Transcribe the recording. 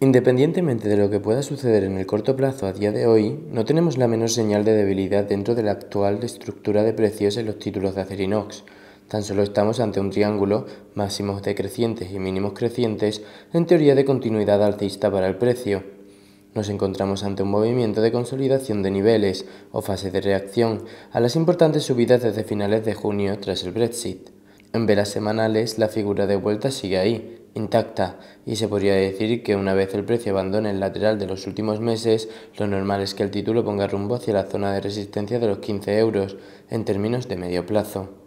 Independientemente de lo que pueda suceder en el corto plazo a día de hoy, no tenemos la menor señal de debilidad dentro de la actual estructura de precios en los títulos de Acerinox. Tan solo estamos ante un triángulo, máximos decrecientes y mínimos crecientes, en teoría de continuidad alcista para el precio. Nos encontramos ante un movimiento de consolidación de niveles o fase de reacción a las importantes subidas desde finales de junio tras el Brexit. En velas semanales la figura de vuelta sigue ahí, intacta y se podría decir que una vez el precio abandone el lateral de los últimos meses, lo normal es que el título ponga rumbo hacia la zona de resistencia de los 15 euros en términos de medio plazo.